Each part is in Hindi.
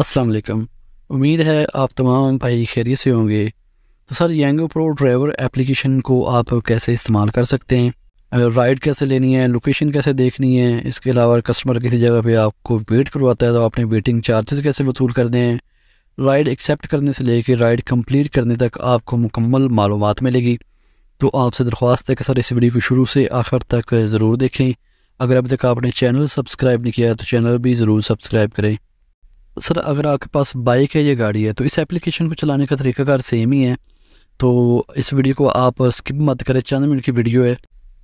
अस्सलाम वालेकुम उम्मीद है आप तमाम भाई खैरियत से होंगे तो sir Yango pro driver application को आप कैसे इस्तेमाल कर सकते हैं राइड कैसे लेनी है लोकेशन कैसे देखनी है इसके अलावा कस्टमर किसी जगह पे आपको वेट करवाता है तो आपने वेटिंग चार्जेस कैसे वसूल करने हैं राइड एक्सेप्ट करने से लेके राइड कंप्लीट करने तक आपको मुकम्मल मालूम मिलेगी तो आपसे दरख्वास्त है कि सर इस वीडियो को शुरू से आखिर तक ज़रूर देखें अगर अब तक आपने चैनल सब्सक्राइब नहीं किया तो चैनल भी ज़रूर सब्सक्राइब करें सर अगर आपके पास बाइक है या गाड़ी है तो इस एप्लीकेशन को चलाने का तरीकाकार सेम ही है तो इस वीडियो को आप स्किप मत करें चंद मिनट की वीडियो है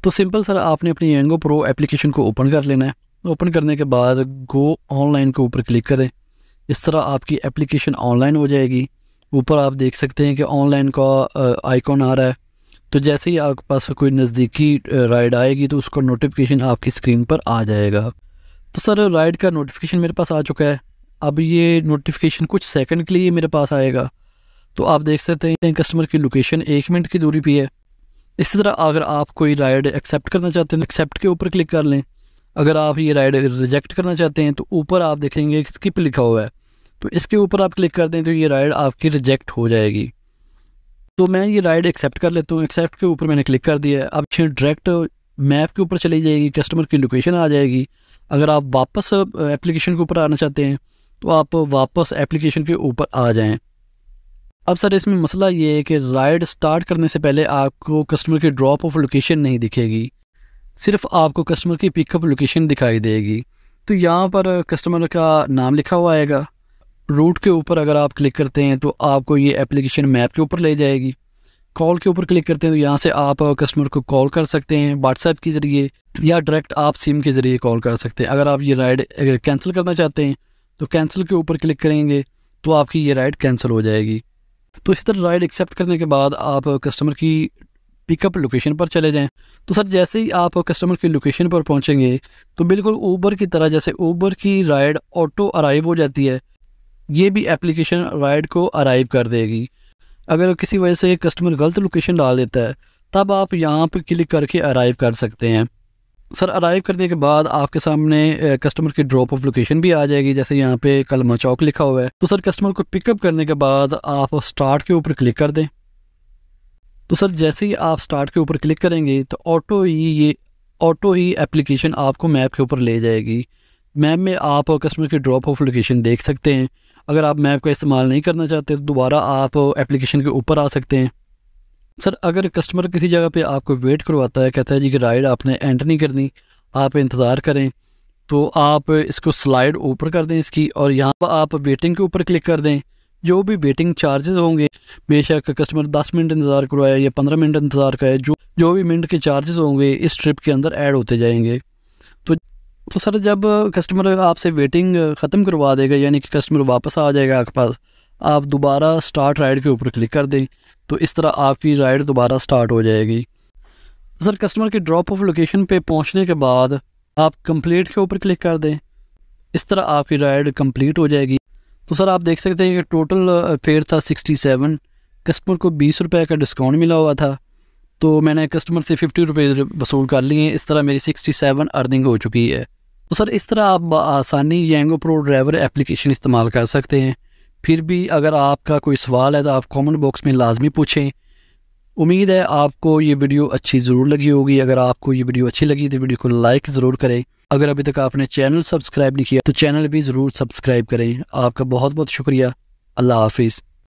तो सिंपल सर आपने अपनी एंगो प्रो एप्लीकेशन को ओपन कर लेना है ओपन करने के बाद गो ऑनलाइन के ऊपर क्लिक करें इस तरह आपकी एप्लीकेशन ऑनलाइन हो जाएगी ऊपर आप देख सकते हैं कि ऑनलाइन का आइकॉन आ रहा है तो जैसे ही आपके पास कोई नज़दीकी राइड आएगी तो उसका नोटिफिकेशन आपकी स्क्रीन पर आ जाएगा तो सर राइड का नोटिफिकेशन मेरे पास आ चुका है अब ये नोटिफिकेशन कुछ सेकंड के लिए मेरे पास आएगा तो आप देख सकते हैं कस्टमर की लोकेशन एक मिनट की दूरी पर है इसी तरह अगर आप कोई राइड एक्सेप्ट करना चाहते हैं तो एक्सेप्ट के ऊपर क्लिक कर लें अगर आप ये राइड रिजेक्ट करना चाहते हैं तो ऊपर आप देखेंगे स्किप लिखा हुआ है तो इसके ऊपर आप क्लिक कर दें तो ये राइड आपकी रिजेक्ट हो जाएगी तो मैं ये राइड एक्सेप्ट कर लेता हूँ एक्सेप्ट के ऊपर मैंने क्लिक कर दिया है अब डायरेक्ट मैप के ऊपर चली जाएगी कस्टमर की लोकेशन आ जाएगी अगर आप वापस एप्लीकेशन के ऊपर आना चाहते हैं तो आप वापस एप्लीकेशन के ऊपर आ जाएं अब सर इसमें मसला ये है कि राइड स्टार्ट करने से पहले आपको कस्टमर की ड्रॉप ऑफ लोकेशन नहीं दिखेगी सिर्फ आपको कस्टमर की पिकअप लोकेशन दिखाई देगी तो यहाँ पर कस्टमर का नाम लिखा हुआ आएगा रूट के ऊपर अगर आप क्लिक करते हैं तो आपको ये एप्लीकेशन मैप के ऊपर ले जाएगी कॉल के ऊपर क्लिक करते हैं तो यहाँ से आप कस्टमर को कॉल कर सकते हैं व्हाट्सएप के ज़रिए या डायरेक्ट आप सिम के ज़रिए कॉल कर सकते हैं अगर आप ये राइड कैंसिल करना चाहते हैं तो कैंसिल के ऊपर क्लिक करेंगे तो आपकी ये राइड कैंसिल हो जाएगी तो इस तरह राइड एक्सेप्ट करने के बाद आप कस्टमर की पिकअप लोकेशन पर चले जाएं तो सर जैसे ही आप कस्टमर की लोकेशन पर पहुंचेंगे तो बिल्कुल ऊबर की तरह जैसे ऊबर की राइड ऑटो अराइव हो जाती है ये भी एप्लीकेशन राइड को अराइव कर देगी अगर किसी वजह से कस्टमर गलत लोकेशन डाल देता है तब आप यहाँ पर क्लिक करके अराइव कर सकते हैं सर अराइव करने के बाद आपके सामने कस्टमर की ड्रॉप ऑफ लोकेशन भी आ जाएगी जैसे यहाँ पे कलमा चौक लिखा हुआ है तो सर कस्टमर को पिकअप करने के बाद आप स्टार्ट के ऊपर क्लिक कर दें तो सर जैसे ही आप स्टार्ट के ऊपर क्लिक करेंगे तो ऑटो ही ये ऑटो ही एप्लीकेशन आपको मैप के ऊपर ले जाएगी मैप में आप कस्टमर की ड्रॉप ऑफ लोकेशन देख सकते हैं अगर आप मैप का इस्तेमाल नहीं करना चाहते तो दोबारा आप एप्लीकेशन के ऊपर आ सकते हैं सर अगर कस्टमर किसी जगह पे आपको वेट करवाता है कहता है जी कि राइड आपने एंड नहीं करनी आप इंतज़ार करें तो आप इसको स्लाइड ऊपर कर दें इसकी और यहाँ पर आप वेटिंग के ऊपर क्लिक कर दें जो भी वेटिंग चार्जेस होंगे बेशक कस्टमर 10 मिनट इंतज़ार करवाया या 15 मिनट इंतज़ार कराया जो जो भी मिनट के चार्जेस होंगे इस ट्रिप के अंदर ऐड होते जाएंगे तो तो सर जब कस्टमर आपसे वेटिंग ख़त्म करवा देगा यानी कि कस्टमर वापस आ जाएगा आपके पास आप दोबारा स्टार्ट राइड के ऊपर क्लिक कर दें तो इस तरह आपकी राइड दोबारा स्टार्ट हो जाएगी सर कस्टमर के ड्रॉप ऑफ लोकेशन पे पहुंचने के बाद आप कंप्लीट के ऊपर क्लिक कर दें इस तरह आपकी राइड कंप्लीट हो जाएगी तो सर आप देख सकते हैं कि टोटल फेयर था सिक्सटी सेवन कस्टमर को बीस रुपये का डिस्काउंट मिला हुआ था तो मैंने कस्टमर से फिफ्टी रुपये वसूल कर लिए इस तरह मेरी सिक्सटी सेवन अर्निंग हो चुकी है तो सर इस तरह आप आसानी येंगो प्रो ड्राइवर एप्लीकेशन इस्तेमाल कर सकते हैं फिर भी अगर आपका कोई सवाल है तो आप कमेंट बॉक्स में लाजमी पूछें उम्मीद है आपको ये वीडियो अच्छी ज़रूर लगी होगी अगर आपको ये वीडियो अच्छी लगी तो वीडियो को लाइक ज़रूर करें अगर अभी तक आपने चैनल सब्सक्राइब नहीं किया तो चैनल भी ज़रूर सब्सक्राइब करें आपका बहुत बहुत शुक्रिया अल्लाह हाफिज़